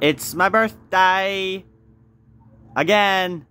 It's my birthday! Again!